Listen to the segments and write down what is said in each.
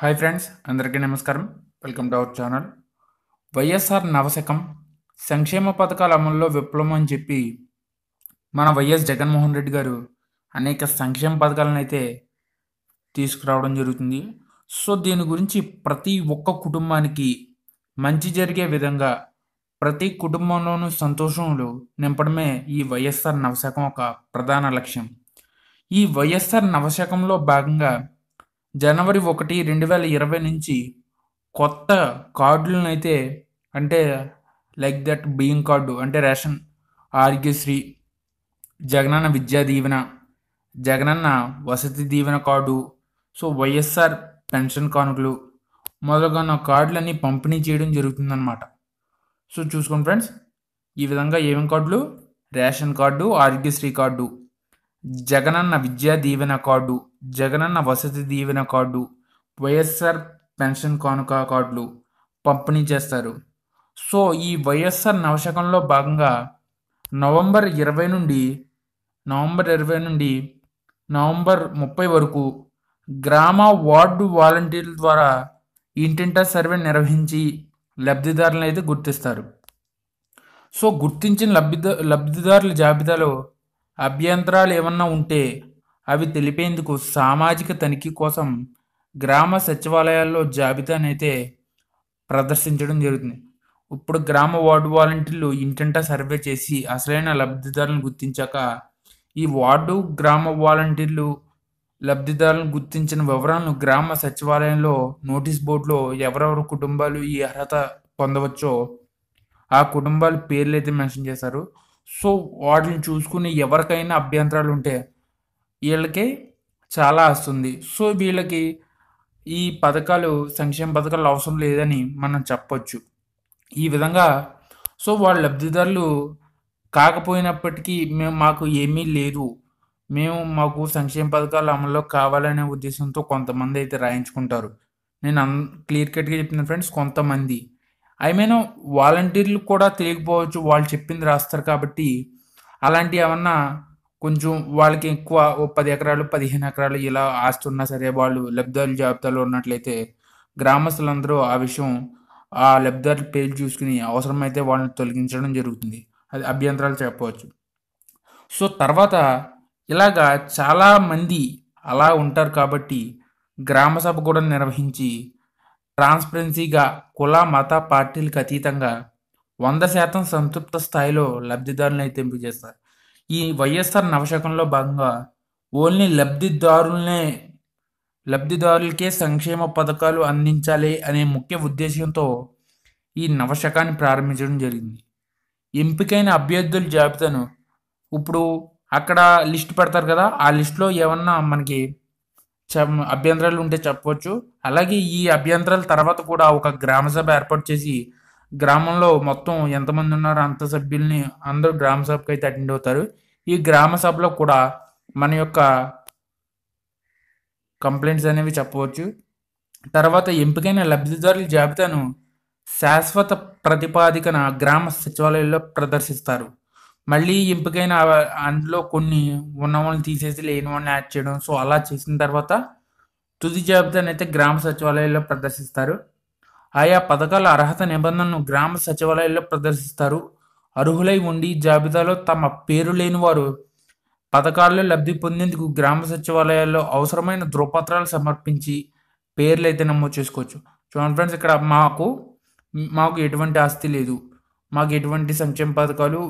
hi friends అందరికీ నమస్కారం welcome to our channel YSR Navasakam సంక్షేమ పథకాల అమల్లో విప్లవం అని చెప్పి మన వైఎస్ జగన్మోహన్ రెడ్డి గారు అనేక సంక్షేమ పథకాలను అయితే తీసుకురావడం జరుగుతుంది సో దీని గురించి ప్రతి ఒక్క కుటుంబానికి మంచి జరిగే విధంగా ప్రతి కుటుంబంలోనూ సంతోషంలో నింపడమే ఈ వైఎస్ఆర్ నవశకం ఒక ప్రధాన లక్ష్యం ఈ వైఎస్ఆర్ నవశకంలో భాగంగా జనవరి ఒకటి రెండు వేల ఇరవై నుంచి కొత్త కార్డులను అయితే అంటే లైక్ దట్ బియ్యం కార్డు అంటే ration Aarogyasri Jagananna Vidya Deevena Jagananna Vasathi Deevena card so YSR pension కానుకలు మొదలగున్న కార్డులన్నీ పంపిణీ చేయడం జరుగుతుందన్నమాట సో చూసుకోండి ఫ్రెండ్స్ ఈ విధంగా ఏమేమి కార్డులు ration card Aarogyasri card Jagananna Vidya Deevena card Jagananna Vasathi Deevena card YSR pension కానుక కార్డులు పంపిణీ చేస్తారు సో ఈ వైఎస్ఆర్ నవశకంలో భాగంగా నవంబర్ ఇరవై నుండి నవంబర్ ఇరవై నుండి నవంబర్ ముప్పై వరకు గ్రామ వార్డు వాలంటీర్ల ద్వారా ఇంటింటా సర్వే నిర్వహించి లబ్ధిదారులను అయితే గుర్తిస్తారు సో గుర్తించిన లబ్ధిదారుల జాబితాలో అభ్యంతరాలు ఏమన్నా ఉంటే అవి తెలిపేందుకు సామాజిక తనిఖీ కోసం గ్రామ సచివాలయాల్లో జాబితానైతే ప్రదర్శించడం జరుగుతుంది ఇప్పుడు గ్రామ వార్డు వాలంటీర్లు ఇంటంటా సర్వే చేసి అసలైన లబ్ధిదారులను గుర్తించాక ఈ వార్డు గ్రామ వాలంటీర్లు లబ్ధిదారులను గుర్తించిన వివరాలను గ్రామ సచివాలయంలో నోటీస్ బోర్డులో ఎవరెవరి కుటుంబాలు ఈ అర్హత పొందవచ్చో ఆ కుటుంబాల పేర్లు అయితే మెన్షన్ చేశారు సో వాటిని చూసుకుని ఎవరికైనా అభ్యంతరాలు ఉంటే వీళ్ళకి చాలా వస్తుంది సో వీళ్ళకి ఈ పథకాలు సంక్షేమ పథకాలు అవసరం లేదని మనం చెప్పొచ్చు ఈ విధంగా సో వాళ్ళ లబ్ధిదారులు కాకపోయినప్పటికీ మేము మాకు ఏమీ లేదు మేము మాకు సంక్షేమ పథకాలు అమల్లో కావాలనే ఉద్దేశంతో కొంతమంది అయితే రాయించుకుంటారు నేను అన్ క్లియర్ కట్గా చెప్తున్నాను ఫ్రెండ్స్ కొంతమంది ఐ మీన్ వాలంటీర్లు కూడా తెలియకపోవచ్చు వాళ్ళు చెప్పింది రాస్తారు కాబట్టి అలాంటివి ఏమన్నా కొంచెం వాళ్ళకి ఎక్కువ పది ఎకరాలు పదిహేను ఎకరాలు ఇలా ఆస్తి ఉన్నా సరే వాళ్ళు లబ్ధారు జాబితాలో ఉన్నట్లయితే గ్రామస్తులందరూ ఆ విషయం ఆ లబ్ధారుల పేర్లు చూసుకుని అవసరమైతే వాళ్ళని తొలగించడం జరుగుతుంది అది అభ్యంతరాలు చెప్పవచ్చు సో తర్వాత ఇలాగా చాలామంది అలా ఉంటారు కాబట్టి గ్రామ సభ కూడా నిర్వహించి ట్రాన్స్పరెన్సీగా కుల మత పార్టీలకు అతీతంగా వంద శాతం సంతృప్త స్థాయిలో లబ్ధిదారులను అయితే ఎంపిక చేస్తారు ఈ వైఎస్ఆర్ నవశకంలో భాగంగా ఓన్లీ లబ్ధిదారులనే లబ్ధిదారులకే సంక్షేమ పథకాలు అందించాలి అనే ముఖ్య ఉద్దేశంతో ఈ నవశకాన్ని ప్రారంభించడం జరిగింది ఎంపికైన అభ్యర్థుల జాబితాను ఇప్పుడు అక్కడ లిస్ట్ పెడతారు కదా ఆ లిస్ట్లో ఏమన్నా మనకి అభ్యంతరాలు ఉంటే చెప్పవచ్చు అలాగే ఈ అభ్యంతరాల తర్వాత కూడా ఒక గ్రామసభ ఏర్పాటు చేసి గ్రామంలో మొత్తం ఎంతమంది ఉన్నారో అంత సభ్యుల్ని అందరూ గ్రామ సభకు అయితే అటెండ్ అవుతారు ఈ గ్రామ సభలో కూడా మన యొక్క కంప్లైంట్స్ అనేవి చెప్పవచ్చు తర్వాత ఎంపికైన లబ్ధిదారుల జాబితాను శాశ్వత ప్రతిపాదికన గ్రామ సచివాలయంలో ప్రదర్శిస్తారు మళ్ళీ ఎంపికైన అందులో కొన్ని ఉన్న వాళ్ళని తీసేసి లేని వాళ్ళని యాడ్ చేయడం సో అలా చేసిన తర్వాత తుది జాబితాను అయితే గ్రామ సచివాలయాల్లో ప్రదర్శిస్తారు ఆయా పథకాల అర్హత నిబంధనను గ్రామ సచివాలయాల్లో ప్రదర్శిస్తారు అర్హులై ఉండి జాబితాలో తమ పేరు లేని వారు పథకాల్లో లబ్ధి పొందేందుకు గ్రామ సచివాలయాల్లో అవసరమైన ధృవపత్రాలు సమర్పించి పేర్లు అయితే నమోదు చేసుకోవచ్చు చూడండి ఫ్రెండ్స్ ఇక్కడ మాకు మాకు ఎటువంటి ఆస్తి లేదు మాకు ఎటువంటి సంక్షేమ పథకాలు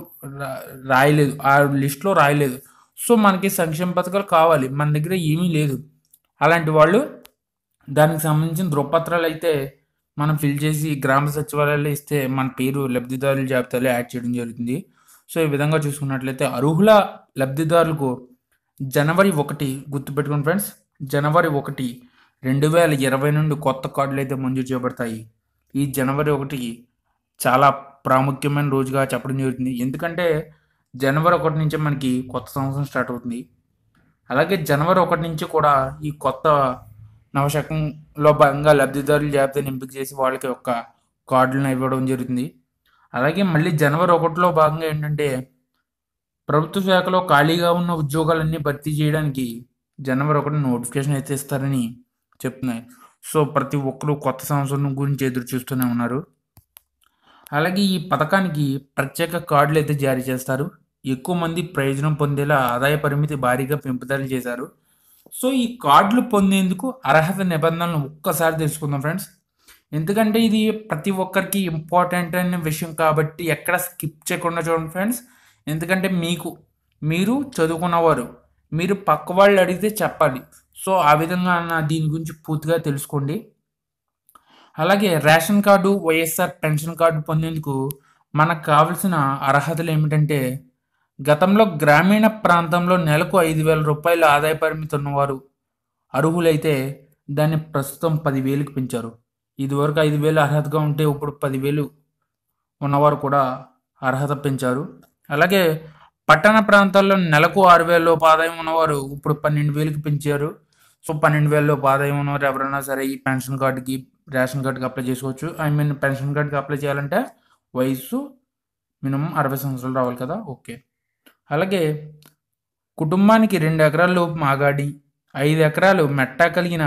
రాయలేదు ఆ లిస్ట్లో రాయలేదు సో మనకి సంక్షేమ పథకాలు కావాలి మన దగ్గర ఏమీ లేదు అలాంటి వాళ్ళు దానికి సంబంధించిన ధృవపత్రాలు అయితే మనం ఫిల్ చేసి గ్రామ సచివాలయాల్లో ఇస్తే మన పేరు లబ్ధిదారుల జాబితాలో యాడ్ చేయడం జరుగుతుంది సో ఈ విధంగా చూసుకున్నట్లయితే అర్హుల లబ్ధిదారులకు జనవరి ఒకటి గుర్తుపెట్టుకోండి ఫ్రెండ్స్ జనవరి ఒకటి రెండు వేల ఇరవై నుండి కొత్త కార్డులు అయితే మంజూరు చేయబడతాయి ఈ జనవరి ఒకటికి చాలా ప్రాముఖ్యమైన రోజుగా చెప్పడం జరుగుతుంది ఎందుకంటే జనవరి ఒకటి నుంచే మనకి కొత్త సంవత్సరం స్టార్ట్ అవుతుంది అలాగే జనవరి ఒకటి నుంచి కూడా ఈ కొత్త నవశకంలో భాగంగా లబ్ధిదారుల జాబితాను ఎంపిక చేసి వాళ్ళకి ఒక కార్డులను ఇవ్వడం జరుగుతుంది అలాగే మళ్ళీ జనవరి ఒకటిలో భాగంగా ఏంటంటే ప్రభుత్వ శాఖలో ఖాళీగా ఉన్న ఉద్యోగాలన్నీ భర్తీ చేయడానికి జనవరి ఒకటి నోటిఫికేషన్ అయితే ఇస్తారని చెప్తున్నాయి సో ప్రతి ఒక్కరు కొత్త సంవత్సరం గురించి ఎదురు చూస్తూనే ఉన్నారు అలాగే ఈ పథకానికి ప్రత్యేక కార్డులు అయితే జారీ చేస్తారు ఎక్కువ మంది ప్రయోజనం పొందేలా ఆదాయ పరిమితి భారీగా పెంపుదల చేశారు సో ఈ కార్డులు పొందేందుకు అర్హత నిబంధనలు ఒక్కసారి తెలుసుకుందాం ఫ్రెండ్స్ ఎందుకంటే ఇది ప్రతి ఒక్కరికి ఇంపార్టెంట్ అనే విషయం కాబట్టి ఎక్కడ స్కిప్ చేయకుండా చూడండి ఫ్రెండ్స్ ఎందుకంటే మీకు మీరు చదువుకున్నవారు మీరు పక్క వాళ్ళు అడిగితే చెప్పాలి సో ఆ విధంగా దీని గురించి పూర్తిగా తెలుసుకోండి అలాగే ration card YSR pension card పొందేందుకు మనకు కావలసిన అర్హతలు ఏమిటంటే గతంలో గ్రామీణ ప్రాంతంలో నెలకు ఐదు వేల రూపాయల ఆదాయ పరిమితి ఉన్నవారు అర్హులైతే దాన్ని ప్రస్తుతం పదివేలకు పెంచారు ఇదివరకు ఐదు వేలు అర్హతగా ఉంటే ఇప్పుడు పదివేలు ఉన్నవారు కూడా అర్హత పెంచారు అలాగే పట్టణ ప్రాంతాల్లో నెలకు ఆరు వేల లోపు ఆదాయం ఉన్నవారు ఇప్పుడు పన్నెండు వేలకు పెంచారు సో పన్నెండు వేల లోపు ఆదాయం ఉన్నవారు ఎవరైనా సరే ఈ పెన్షన్ కార్డుకి రేషన్ కార్డుకి అప్లై చేసుకోవచ్చు ఐ మీన్ పెన్షన్ కార్డుకి అప్లై చేయాలంటే వయసు మినిమం అరవై సంవత్సరాలు రావాలి కదా ఓకే అలాగే కుటుంబానికి రెండు ఎకరాలు మాగాడి ఐదు ఎకరాలు మెట్ట కలిగిన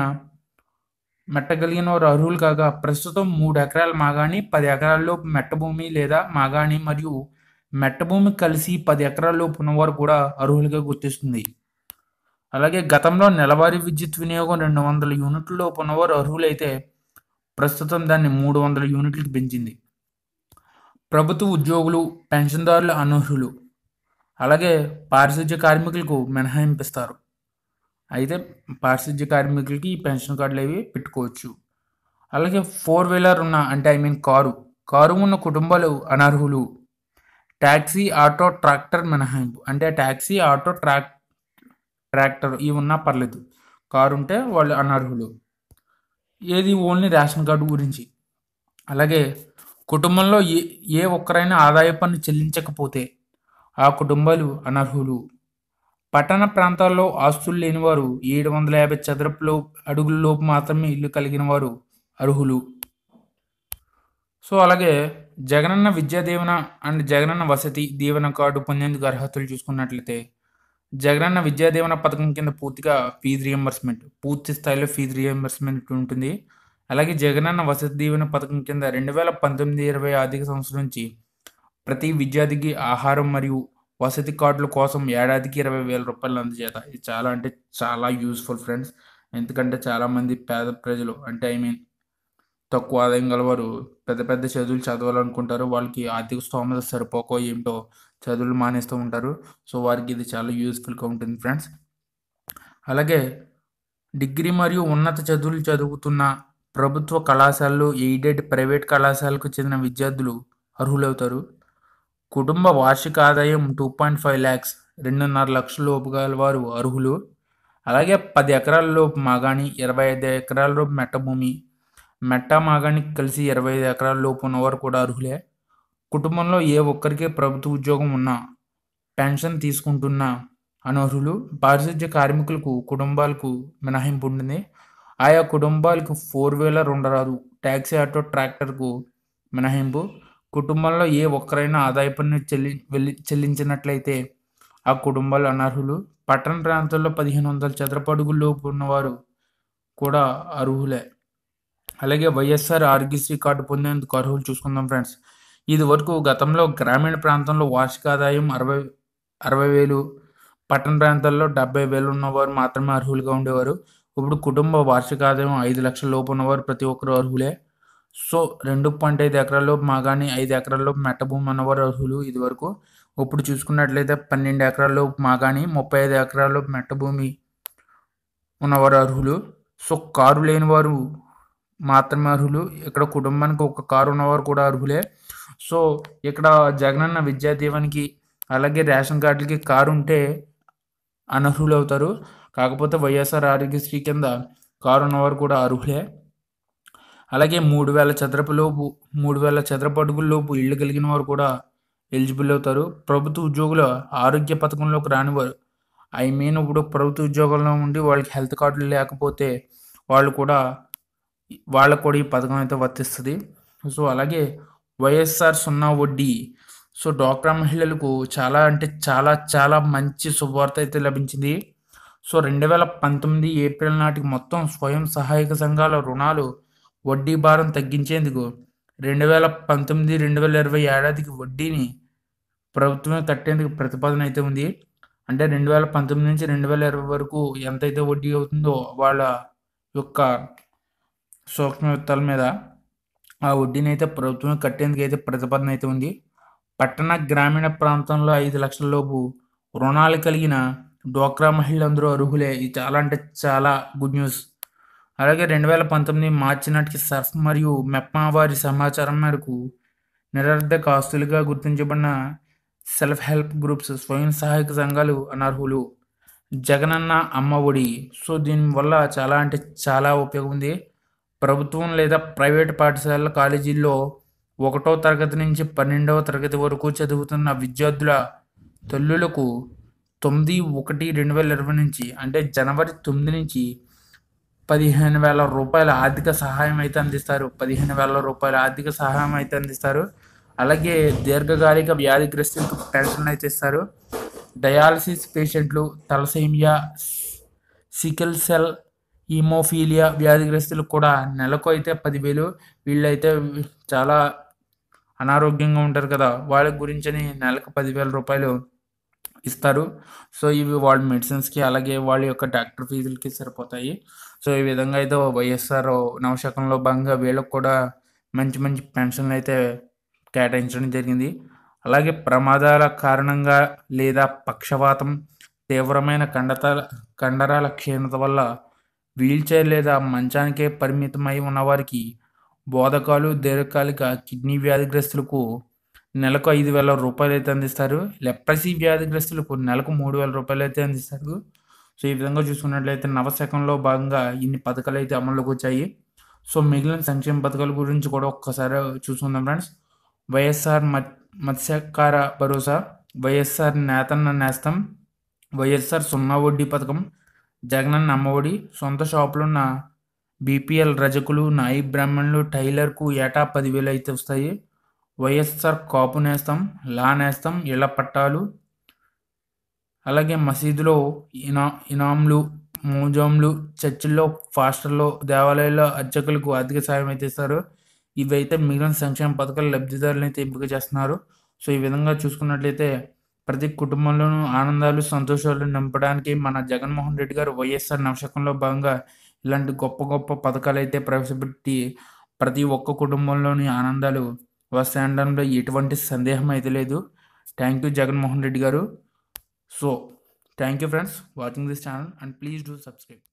మెట్ట కలిగిన వారు అర్హులు కాగా ప్రస్తుతం మూడు ఎకరాలు మాగాణి పది ఎకరాల్లోపు మెట్ట భూమి లేదా మాగాణి మరియు మెట్ట భూమి కలిసి పది ఎకరాల్లోపు ఉన్నవారు కూడా అర్హులుగా గుర్తిస్తుంది అలాగే గతంలో నెలవారీ విద్యుత్ వినియోగం రెండు వందల యూనిట్లలోపు ఉన్నవారు అర్హులైతే ప్రస్తుతం దాన్ని మూడు వందల యూనిట్లకు పెంచింది ప్రభుత్వ ఉద్యోగులు పెన్షన్దారులు అనర్హులు అలాగే పారిశుధ్య కార్మికులకు మినహాయింపిస్తారు అయితే పారిశుధ్య కార్మికులకి ఈ పెన్షన్ కార్డులు అవి పెట్టుకోవచ్చు అలాగే ఫోర్ వీలర్ ఉన్న అంటే ఐ మీన్ కారు కారు ఉన్న కుటుంబాలు అనర్హులు ట్యాక్సీ ఆటో ట్రాక్టర్ మినహాయింపు అంటే ట్యాక్సీ ఆటో ట్రాక్ ట్రాక్టర్ ఇవి ఉన్నా పర్లేదు కారు ఉంటే వాళ్ళు అనర్హులు ఏది ఓన్లీ రేషన్ కార్డు గురించి అలాగే కుటుంబంలో ఏ ఏ ఒక్కరైనా ఆదాయ పన్ను చెల్లించకపోతే ఆ కుటుంబాలు అనర్హులు పట్టణ ప్రాంతాల్లో ఆస్తులు లేనివారు ఏడు వందల యాభై చదరపులో అడుగులలోపు మాత్రమే ఇల్లు కలిగిన వారు అర్హులు సో అలాగే జగనన్న విద్యా దీవెన అండ్ జగనన్న వసతి దీవెన కార్డు పొందేందుకు అర్హతలు చూసుకున్నట్లయితే జగనన్న విద్యా దీవెన పథకం కింద పూర్తిగా ఫీజు రియంబర్స్మెంట్ పూర్తి స్థాయిలో ఫీజు రియంబర్స్మెంట్ ఉంటుంది అలాగే జగనన్న వసతి దీవెన పథకం కింద రెండు వేల పంతొమ్మిది ఇరవై ఆర్థిక సంవత్సరం నుంచి ప్రతి విద్యార్థికి ఆహారం మరియు వసతి కార్డుల కోసం ఏడాదికి ఇరవై వేల రూపాయలు అందజేత ఇది చాలా అంటే చాలా యూస్ఫుల్ ఫ్రెండ్స్ ఎందుకంటే చాలామంది పేద ప్రజలు అంటే ఐ మీన్ తక్కువ ఆదాయం గలవారు పెద్ద పెద్ద చదువులు చదవాలనుకుంటారు వాళ్ళకి ఆర్థిక స్తోమత సరిపోకో ఏమిటో చదువులు మానేస్తూ ఉంటారు సో వారికి ఇది చాలా యూస్ఫుల్గా ఉంటుంది ఫ్రెండ్స్ అలాగే డిగ్రీ మరియు ఉన్నత చదువులు చదువుతున్న ప్రభుత్వ కళాశాలలు ఎయిడెడ్ ప్రైవేట్ కళాశాలకు చెందిన విద్యార్థులు అర్హులవుతారు కుటుంబ వార్షిక ఆదాయం టూ పాయింట్ ఫైవ్ ల్యాక్స్ రెండున్నర లక్షల లోపుగా వారు అర్హులు అలాగే పది ఎకరాల లోపు మాగాణి ఇరవై ఐదు ఎకరాల లోపు మెట్ట భూమి మెట్ట మాగాణి కలిసి ఇరవై ఐదు ఎకరాల లోపు ఉన్నవారు కూడా అర్హులే కుటుంబంలో ఏ ఒక్కరికే ప్రభుత్వ ఉద్యోగం ఉన్నా పెన్షన్ తీసుకుంటున్న అనర్హులు పారిశుధ్య కార్మికులకు కుటుంబాలకు మినహాయింపు ఉంటుంది ఆయా కుటుంబాలకు ఫోర్ వీలర్ ఉండరాదు ట్యాక్సీ ఆటో ట్రాక్టర్కు మినహాయింపు కుటుంబంలో ఏ ఒక్కరైనా ఆదాయ పన్ను చెల్లి వెళ్ళి చెల్లించినట్లయితే ఆ కుటుంబాలు అనర్హులు పట్టణ ప్రాంతాల్లో పదిహేను వందల చదరపడుగుల్లో ఉన్నవారు కూడా అర్హులే అలాగే వైఎస్ఆర్ ఆరోగ్యశ్రీ కార్డు పొందేందుకు అర్హులు చూసుకుందాం ఫ్రెండ్స్ ఇది వరకు గతంలో గ్రామీణ ప్రాంతంలో వార్షిక ఆదాయం అరవై అరవై వేలు పట్టణ ప్రాంతాల్లో డెబ్బై వేలు ఉన్నవారు మాత్రమే అర్హులుగా ఉండేవారు ఇప్పుడు కుటుంబ వార్షిక ఆదాయం ఐదు లక్షల లోపు ఉన్నవారు ప్రతి ఒక్కరు అర్హులే సో రెండు పాయింట్ ఐదు ఎకరాల్లో మాగాని ఐదు ఎకరాల్లో మెట్టభూమి ఉన్నవారు అర్హులు ఇదివరకు ఇప్పుడు చూసుకున్నట్లయితే పన్నెండు ఎకరాల్లో మాగాని ముప్పై ఐదు ఎకరాల్లో మెట్టభూమి ఉన్నవారు అర్హులు సో కారు లేని వారు మాత్రమే అర్హులు ఇక్కడ కుటుంబానికి ఒక కారు ఉన్నవారు కూడా అర్హులే సో ఇక్కడ జగనన్న విద్యా దీవెనకి అలాగే రేషన్ కార్డులకి కారు ఉంటే అనర్హులు అవుతారు కాకపోతే వైఎస్ఆర్ ఆరోగ్యశ్రీ కింద కారు ఉన్నవారు కూడా అర్హులే అలాగే మూడు వేల చదరపు లోపు మూడు వేల లోపు ఇళ్ళు కలిగిన వారు కూడా ఎలిజిబుల్ అవుతారు ప్రభుత్వ ఉద్యోగుల ఆరోగ్య పథకంలోకి రానివారు ఐ మీన్ ఇప్పుడు ప్రభుత్వ ఉద్యోగంలో ఉండి వాళ్ళకి హెల్త్ కార్డులు లేకపోతే వాళ్ళు కూడా వాళ్ళకు కూడా ఈ పథకం అయితే వర్తిస్తుంది సో అలాగే వైఎస్ఆర్ సున్నా వడ్డీ సో డ్వాక్రా మహిళలకు చాలా అంటే చాలా చాలా మంచి శుభవార్త అయితే లభించింది సో రెండు వేల పంతొమ్మిది ఏప్రిల్ నాటికి మొత్తం స్వయం సహాయక సంఘాల రుణాలు వడ్డీ భారం తగ్గించేందుకు రెండు వేల పంతొమ్మిది రెండు వేల ఇరవై ఏడాదికి వడ్డీని ప్రభుత్వమే కట్టేందుకు ప్రతిపాదన అయితే ఉంది అంటే రెండు వేల పంతొమ్మిది నుంచి రెండు వేల ఇరవై వరకు ఎంతైతే వడ్డీ అవుతుందో వాళ్ళ యొక్క సూక్ష్మ విత్తాల మీద ఆ వడ్డీని అయితే ప్రభుత్వం కట్టేందుకు అయితే ప్రతిపాదన అయితే ఉంది పట్టణ గ్రామీణ ప్రాంతంలో ఐదు లక్షల లోపు రుణాలు కలిగిన డ్వాక్రా మహిళలందరూ అర్హులే ఇది చాలా అంటే చాలా గుడ్ న్యూస్ అలాగే రెండు వేల పంతొమ్మిది మార్చి నాటికి సర్ఫ్ మరియు మెప్మా వారి సమాచారం మేరకు నిరర్ధక ఆస్తులుగా గుర్తించబడిన సెల్ఫ్ హెల్ప్ గ్రూప్స్ స్వయం సహాయక సంఘాలు అనర్హులు జగనన్న అమ్మ ఒడి సో దీనివల్ల చాలా అంటే చాలా ఉపయోగం ఉంది ప్రభుత్వం లేదా ప్రైవేట్ పాఠశాలల కాలేజీల్లో ఒకటో తరగతి నుంచి పన్నెండవ తరగతి వరకు చదువుతున్న విద్యార్థుల తల్లులకు తొమ్మిది ఒకటి రెండు వేల ఇరవై నుంచి అంటే జనవరి తొమ్మిది నుంచి పదిహేను వేల రూపాయల ఆర్థిక సహాయం అయితే అందిస్తారు పదిహేను వేల రూపాయల ఆర్థిక సహాయం అయితే అందిస్తారు అలాగే దీర్ఘకాలిక వ్యాధిగ్రస్తులకు పెన్షన్ అయితే ఇస్తారు డయాలసిస్ పేషెంట్లు తలసేమియా సికిల్ సెల్ హీమోఫీలియా వ్యాధిగ్రస్తులకు కూడా నెలకు అయితే పదివేలు వీళ్ళైతే చాలా అనారోగ్యంగా ఉంటారు కదా వాళ్ళ గురించని నెలకు పదివేల రూపాయలు ఇస్తారు సో ఇవి వాళ్ళ మెడిసిన్స్కి అలాగే వాళ్ళ యొక్క డాక్టర్ ఫీజులకి సరిపోతాయి సో ఈ విధంగా అయితే వైఎస్ఆర్ నవశకంలో భాగంగా వీళ్ళకు కూడా మంచి మంచి పెన్షన్లు అయితే కేటాయించడం జరిగింది అలాగే ప్రమాదాల కారణంగా లేదా పక్షవాతం తీవ్రమైన కండతాల కండరాల క్షీణత వల్ల వీల్చైర్ లేదా మంచానికే పరిమితమై ఉన్నవారికి బోధకాలు దీర్ఘకాలిక కిడ్నీ వ్యాధిగ్రస్తులకు నెలకు ఐదు వేల రూపాయలు అయితే అందిస్తారు లెప్రసీ వ్యాధిగ్రస్తులకు నెలకు మూడు వేల రూపాయలు అయితే అందిస్తారు సో ఈ విధంగా చూసుకున్నట్లయితే నవశకంలో భాగంగా ఇన్ని పథకాలు అయితే అమల్లోకి వచ్చాయి సో మిగిలిన సంక్షేమ పథకాల గురించి కూడా ఒక్కసారి చూసుకుందాం ఫ్రెండ్స్ వైఎస్ఆర్ మత్స్యకార భరోసా వైఎస్ఆర్ నేతన్న నేస్తం వైఎస్ఆర్ సున్నా వడ్డీ పథకం జగనన్న అమ్మఒడి సొంత షాపులున్న బీపీఎల్ రజకులు నాయి బ్రాహ్మణులు టైలర్కు ఏటా పదివేలు అయితే వస్తాయి వైఎస్ఆర్ కాపు నేస్తాం లా నేస్తాం ఇళ్ల పట్టాలు అలాగే మసీదులో ఇనా ఇనాంలు మూజంలు చర్చిల్లో ఫాస్టర్లో దేవాలయాల్లో అర్చకులకు ఆర్థిక సాయం అయితే ఇస్తారు ఇవైతే మిగిలిన సంక్షేమ పథకాలు లబ్ధిదారులను అయితే ఎంపిక చేస్తున్నారు సో ఈ విధంగా చూసుకున్నట్లయితే ప్రతి కుటుంబంలోనూ ఆనందాలు సంతోషాలు నింపడానికి మన జగన్మోహన్ రెడ్డి గారు వైఎస్ఆర్ నవశకంలో భాగంగా ఇలాంటి గొప్ప గొప్ప పథకాలు అయితే ప్రవేశపెట్టి ప్రతి ఒక్క కుటుంబంలోని ఆనందాలు వస్తాయనడంలో ఎటువంటి సందేహం అయితే లేదు thank you Jaganmohan Reddy garu so thank you friends watching this channel and please do subscribe